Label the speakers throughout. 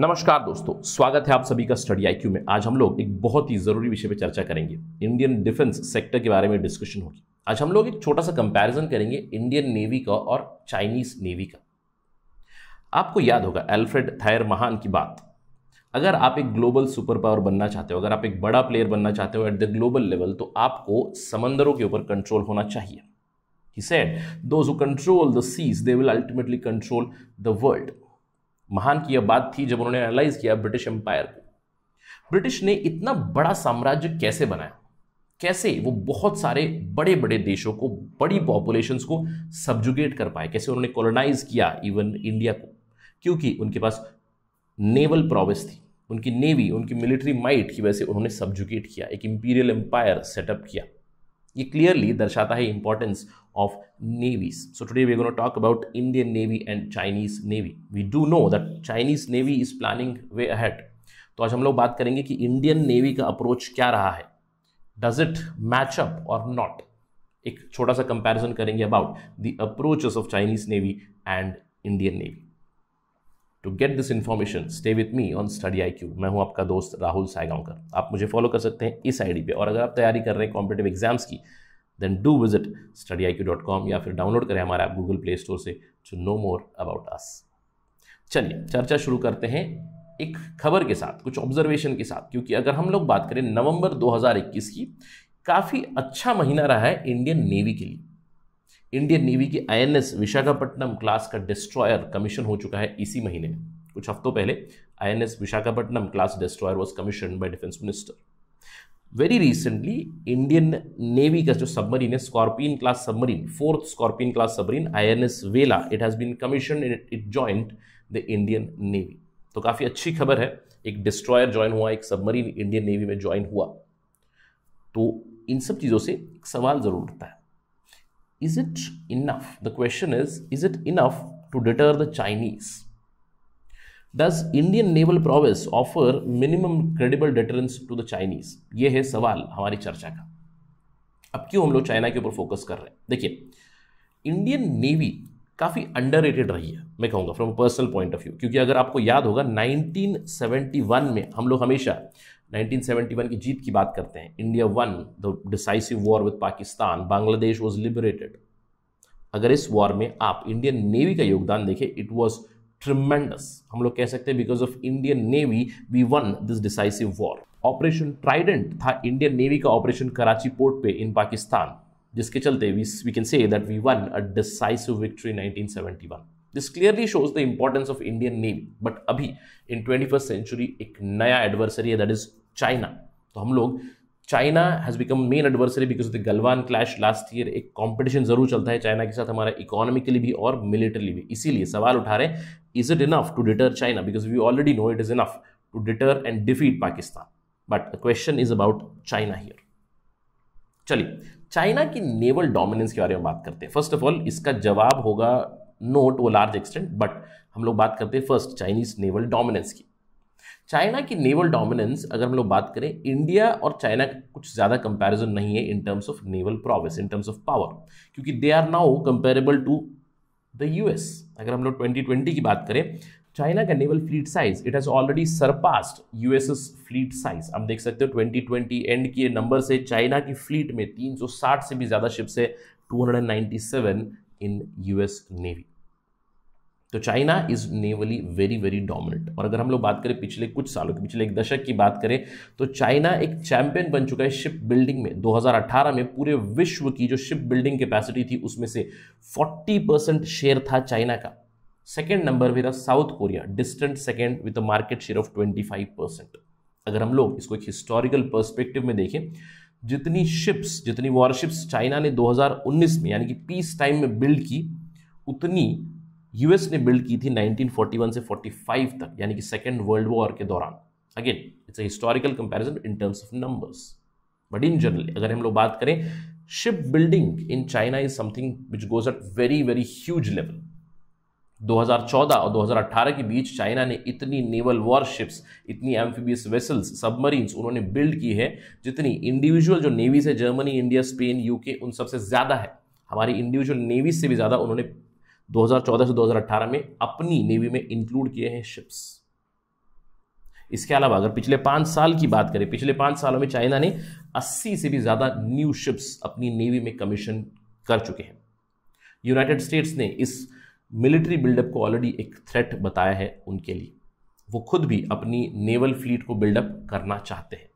Speaker 1: नमस्कार दोस्तों स्वागत है आप सभी का स्टडी आईक्यू में आज हम लोग एक बहुत ही ज़रूरी विषय पर चर्चा करेंगे इंडियन डिफेंस सेक्टर के बारे में डिस्कशन होगी आज हम लोग एक छोटा सा कंपैरिजन करेंगे इंडियन नेवी का और चाइनीज़ नेवी का आपको याद होगा एल्फ्रेड थायर महान की बात अगर आप एक ग्लोबल सुपर पावर बनना चाहते हो अगर आप एक बड़ा प्लेयर बनना चाहते हो एट द ग्लोबल लेवल तो आपको समंदरों के ऊपर कंट्रोल होना चाहिए he said those control the seas they will ultimately control the world महान की यह बात थी जब उन्होंने एनालाइज किया ब्रिटिश एम्पायर को ब्रिटिश ने इतना बड़ा साम्राज्य कैसे बनाया कैसे वो बहुत सारे बड़े बड़े देशों को बड़ी पॉपुलेशंस को सब्जुगेट कर पाए कैसे उन्होंने कॉलोनाइज किया इवन इंडिया को क्योंकि उनके पास नेवल प्रोविस थी उनकी नेवी उनकी मिलिट्री माइट की वजह से उन्होंने सब्जुगेट किया एक इम्पीरियल एम्पायर सेटअप किया ये क्लियरली दर्शाता है importance of navies so today we gonna talk about Indian navy and Chinese navy we do know that Chinese navy is planning way ahead तो आज हम लोग बात करेंगे कि इंडियन नेवी का अप्रोच क्या रहा है डज इट मैच अप और नॉट एक छोटा सा कंपेरिजन करेंगे about the approaches of Chinese navy and Indian navy to get this information stay with me on study I Q मैं हूं आपका दोस्त राहुल सायगांवकर आप मुझे फॉलो कर सकते हैं इस डी पे और अगर आप तैयारी कर रहे हैं कॉम्पिटेटिव एग्जाम्स की then do visit study I Q dot com या फिर डाउनलोड करें हमारा ऐप गूगल प्ले स्टोर से to know more about us चलिए चर्चा शुरू करते हैं एक खबर के साथ कुछ ऑब्जर्वेशन के साथ क्योंकि अगर हम लोग बात करें नवंबर 2021 की काफ़ी अच्छा महीना रहा है इंडियन नेवी के लिए इंडियन नेवी की एस विशाखापट्टनम क्लास का डिस्ट्रॉयर कमीशन हो चुका है इसी महीने कुछ हफ्तों पहले S Visakhapatnam class destroyer was commission by defence minister very recently Indian navy का जो सबमरीन है Scorpene class submarine fourth Scorpene class submarine I N S Vela it has been commission it joined the Indian navy तो काफ़ी अच्छी खबर है एक destroyer join हुआ एक सबमरीन इंडियन नेवी में ज्वाइन हुआ तो इन सब चीज़ों से एक सवाल ज़रूर उठता है is it enough? The question is, is it enough to deter the Chinese? Does Indian naval prowess offer minimum credible deterrence to the Chinese? ये है सवाल हमारी चर्चा का अब क्यों हम लोग चाइना के ऊपर फोकस कर रहे हैं देखिए इंडियन नेवी काफ़ी अंडर रेटेड रही है मैं कहूँगा from personal point of view क्योंकि अगर आपको याद होगा 1971 में हम लोग हमेशा 1971 की जीत की बात करते हैं India won the decisive war with Pakistan Bangladesh was liberated अगर इस वॉर में आप इंडियन नेवी का योगदान देखें इट वॉज ट्रिमेंडस हम लोग कह सकते हैं because of Indian navy we won this decisive war operation Trident था इंडियन नेवी का ऑपरेशन कराची पोर्ट पे इन पाकिस्तान जिसके चलते we can say that we won a decisive victory 1971 this clearly shows the importance of Indian name but अभी in twenty first century एक नया adversary है that is China तो हम लोग China has become main adversary because the Galwan clash last year एक competition जरूर चलता है चाइना के साथ हमारा इकोनॉमिकली भी और मिलिटरली भी इसीलिए सवाल उठा रहे हैं is it enough to deter China because we already know it is enough to deter and defeat Pakistan but the question is about China here चलिए चाइना की नेवल डोमिनेंस के बारे में बात करते हैं फर्स्ट ऑफ ऑल इसका जवाब होगा नोट वो लार्ज एक्सटेंट बट हम लोग बात करते हैं फर्स्ट चाइनीज नेवल डोमिनेंस की चाइना की नेवल डोमिनेंस अगर हम लोग बात करें इंडिया और चाइना का कुछ ज़्यादा कंपैरिजन नहीं है in terms of naval prowess in terms of power क्योंकि they are now comparable to the US अगर हम लोग 2020 की बात करें चाइना का naval fleet size it has already surpassed US's fleet size हम देख सकते हो 2020 एंड के नंबर से चाइना की फ्लीट में 360 से भी ज़्यादा शिप्स है 297 इन यूएस नेवी तो China is navally very very dominant और अगर हम लोग बात करें पिछले कुछ सालों की पिछले एक दशक की बात करें तो चाइना एक चैंपियन बन चुका है शिप बिल्डिंग में 2018 में पूरे विश्व की जो शिप बिल्डिंग कैपेसिटी थी उसमें से 40 परसेंट शेयर था चाइना का सेकेंड नंबर मेरा South Korea distant second with a market share of 25 percent अगर हम लोग इसको एक हिस्टोरिकल पर्सपेक्टिव में देखें जितनी शिप्स जितनी वॉरशिप्स चाइना ने 2019 में यानी कि पीस टाइम में बिल्ड की उतनी यूएस ने बिल्ड की थी 1941 से 45 तक यानी कि सेकेंड वर्ल्ड वॉर के दौरान again it's historical comparison in terms of numbers but in general अगर हम लोग बात करें ship building in China is something which goes at very very huge level 2014 और 2018 के बीच चाइना ने इतनी नेवल वॉरशिप्स इतनी एम्फीबियस वेसल्स सबमरीन्स उन्होंने बिल्ड की है जितनी इंडिविजुअल जो नेवीज है जर्मनी इंडिया स्पेन यूके उन सबसे ज़्यादा है हमारी इंडिविजुअल नेवीज से भी ज़्यादा उन्होंने 2014 से 2018 में अपनी नेवी में इंक्लूड किए हैं शिप्स इसके अलावा अगर पिछले पाँच साल की बात करें पिछले पाँच सालों में चाइना ने 80 से भी ज़्यादा न्यू शिप्स अपनी नेवी में कमीशन कर चुके हैं यूनाइटेड स्टेट्स ने इस मिलिट्री बिल्डअप को ऑलरेडी एक थ्रेट बताया है उनके लिए वो खुद भी अपनी नेवल फ्लीट को बिल्डअप करना चाहते हैं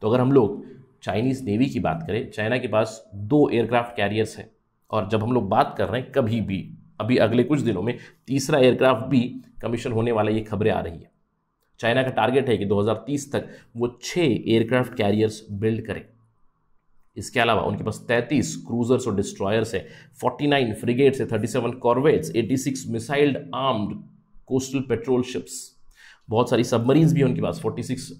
Speaker 1: तो अगर हम लोग चाइनीज़ नेवी की बात करें चाइना के पास दो एयरक्राफ्ट कैरियर्स हैं और जब हम लोग बात कर रहे हैं कभी भी अभी अगले कुछ दिनों में तीसरा एयरक्राफ्ट भी कमीशन होने वाला ये खबरें आ रही है चाइना का टारगेट है कि 2030 तक वो छः एयरक्राफ्ट कैरियर्स बिल्ड करें इसके अलावा उनके पास तैंतीस क्रूजर्स और डिस्ट्रॉयर्स है फोर्टी नाइन फ्रिगेट्स है thirty seven corvettes six missile armed coastal patrol ships बहुत सारी सबमरीन्स भी है उनके पास forty six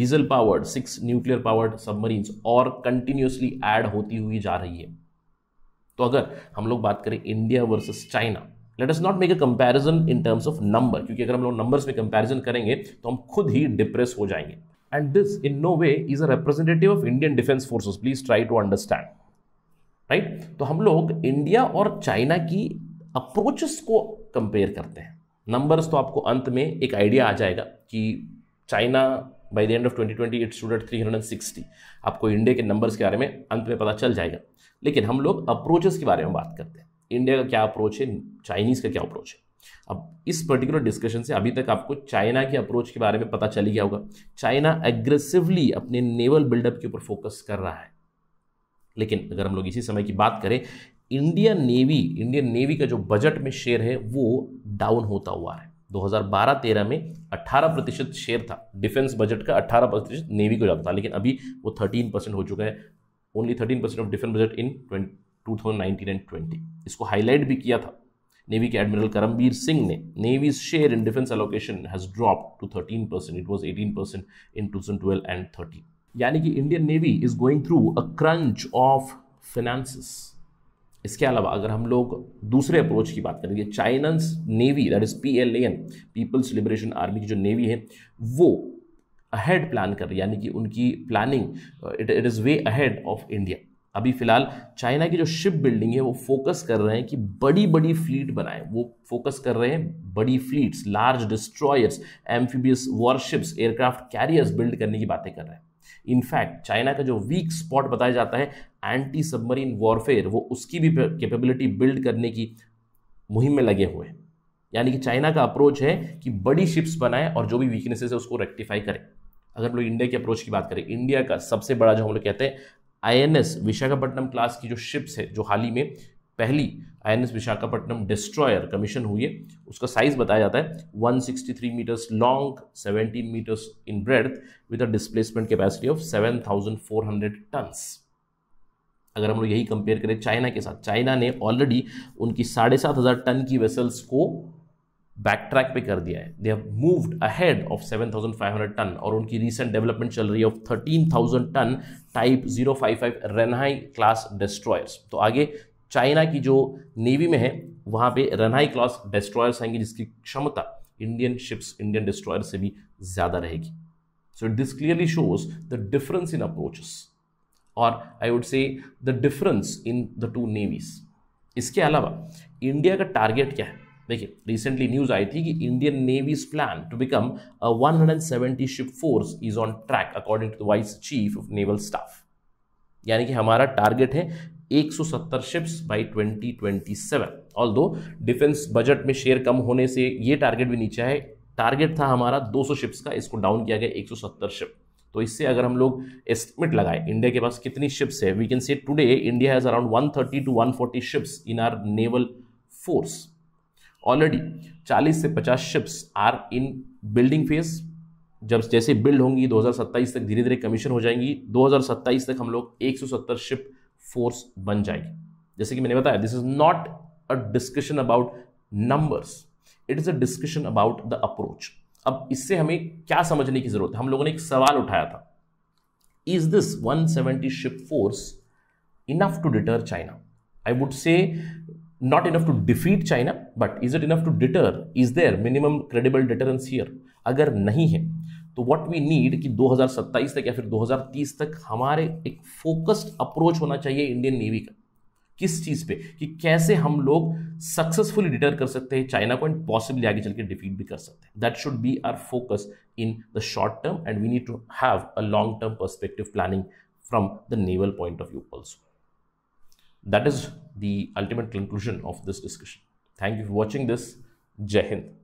Speaker 1: diesel powered six nuclear powered submarines और कंटिन्यूसली ऐड होती हुई जा रही है तो अगर हम लोग बात करें India versus China let us not make a comparison in terms of number क्योंकि अगर हम लोग नंबर्स में कंपैरिजन करेंगे तो हम खुद ही डिप्रेस हो जाएंगे and this in no way is a representative of Indian defense forces. Please try to understand. Right right? तो हम लोग इंडिया और चाइना की अप्रोचेस को कंपेयर करते हैं नंबर्स तो आपको अंत में एक आइडिया आ जाएगा कि China by the end of 2020 it stood at 360 आपको इंडिया के नंबर्स के बारे में अंत में पता चल जाएगा लेकिन हम लोग अप्रोचेस के बारे में बात करते हैं इंडिया का क्या अप्रोच है चाइनीज़ का क्या अप्रोच है अब इस पर्टिकुलर डिस्कशन से अभी तक आपको चाइना की अप्रोच के बारे में पता चल गया होगा चाइना एग्रेसिवली अपने नेवल बिल्डअप के ऊपर फोकस कर रहा है लेकिन अगर हम लोग इसी समय की बात करें इंडियन नेवी इंडियन नेवी का जो बजट में शेयर है वो डाउन होता हुआ है 2012-13 में 18 प्रतिशत शेयर था डिफेंस बजट का 18 प्रतिशत नेवी को जाता था लेकिन अभी वो 13 परसेंट हो चुका है only 13 percent of defence budget in 2019 and 20 इसको हाईलाइट भी किया था नेवी के एडमिरल करमबीर सिंह ने allocation has drop to thirteen percent it was eighteen percent in two thousand twelve and thirteen यानी कि Indian navy is going through a crunch of finances इसके अलावा अगर हम लोग दूसरे अप्रोच की बात करेंगे China's navy that is P L N people's liberation army की जो नेवी है वो अहेड प्लान कर रही है यानी कि उनकी planning it it is way ahead of India अभी फ़िलहाल चाइना की जो शिप बिल्डिंग है वो फोकस कर रहे हैं कि बड़ी बड़ी फ्लीट बनाएं वो फोकस कर रहे हैं बड़ी fleets large destroyers amphibious warships aircraft carriers build करने की बातें कर रहे हैं इनफैक्ट चाइना का जो वीक स्पॉट बताया जाता है एंटी सबमरीन वॉरफेयर वो उसकी भी कैपेबिलिटी बिल्ड करने की मुहिम में लगे हुए हैं यानी कि चाइना का अप्रोच है कि बड़ी शिप्स बनाएं और जो भी वीकनेसेस है उसको रेक्टिफाई करें अगर हम लोग इंडिया के अप्रोच की बात करें इंडिया का सबसे बड़ा जो हम लोग कहते हैं आईएनएस विशाखापट्टनम क्लास की जो शिप्स है जो हाल ही में पहली आईएनएस विशाखापट्टनम डिस्ट्रॉयर कमीशन हुई है उसका साइज बताया जाता है 163 meters long 17 meters in breadth with a displacement capacity of 7400 tons अगर हम लोग यही कंपेयर करें चाइना के साथ चाइना ने ऑलरेडी उनकी साढ़े सात हज़ार टन की वेसल्स को बैक ट्रैक पे कर दिया है they have moved ahead of 7,500 ton और उनकी रीसेंट डेवलपमेंट चल रही है of 13,000 ton type 055 Renhai class destroyers तो आगे चाइना की जो नेवी में है वहाँ पे रेनहाई क्लास डिस्ट्रॉयर्स आएंगे जिसकी क्षमता इंडियन शिप्स इंडियन डिस्ट्रॉयर से भी ज़्यादा रहेगी so this clearly shows the difference in approaches और I would say the difference in the two navies इसके अलावा इंडिया का टारगेट क्या है देखिए रिसेंटली न्यूज़ आई थी कि Indian navy's plan to become one hundred seventy ship force is on track according to the vice chief of naval staff यानी कि हमारा टारगेट है 170 ships by 2027 although defence budget में शेयर कम होने से ये टारगेट भी नीचे है टारगेट था हमारा 200 शिप्स का इसको डाउन किया गया 170 शिप तो इससे अगर हम लोग एस्टिमेट लगाए इंडिया के पास कितनी शिप्स है we can say today India has around 130 to 140 ships in our naval force already 40 से 50 ships are in building phase जब जैसे बिल्ड होंगी 2027 तक धीरे धीरे कमीशन हो जाएंगी 2027 तक हम लोग 170 शिप फोर्स बन जाएगी जैसे कि मैंने बताया this is not a discussion about numbers it is a discussion about the approach अब इससे हमें क्या समझने की ज़रूरत है हम लोगों ने एक सवाल उठाया था is this 170 ship force enough to deter China I would say not enough to defeat China, but is it enough to deter? Is there minimum credible deterrence here? अगर नहीं है तो वॉट वी नीड कि 2027 तक या फिर 2030 तक हमारे एक फोकस्ड अप्रोच होना चाहिए इंडियन नेवी का किस चीज़ पे कि कैसे हम लोग सक्सेसफुली डिटर कर सकते हैं चाइना को एंड पॉसिबली आगे चल के डिफीट भी कर सकते हैं that should be our focus in the short term and we need to have a long term perspective planning from the naval point of view also That is the ultimate conclusion of this discussion. Thank you for watching this. Jai Hind.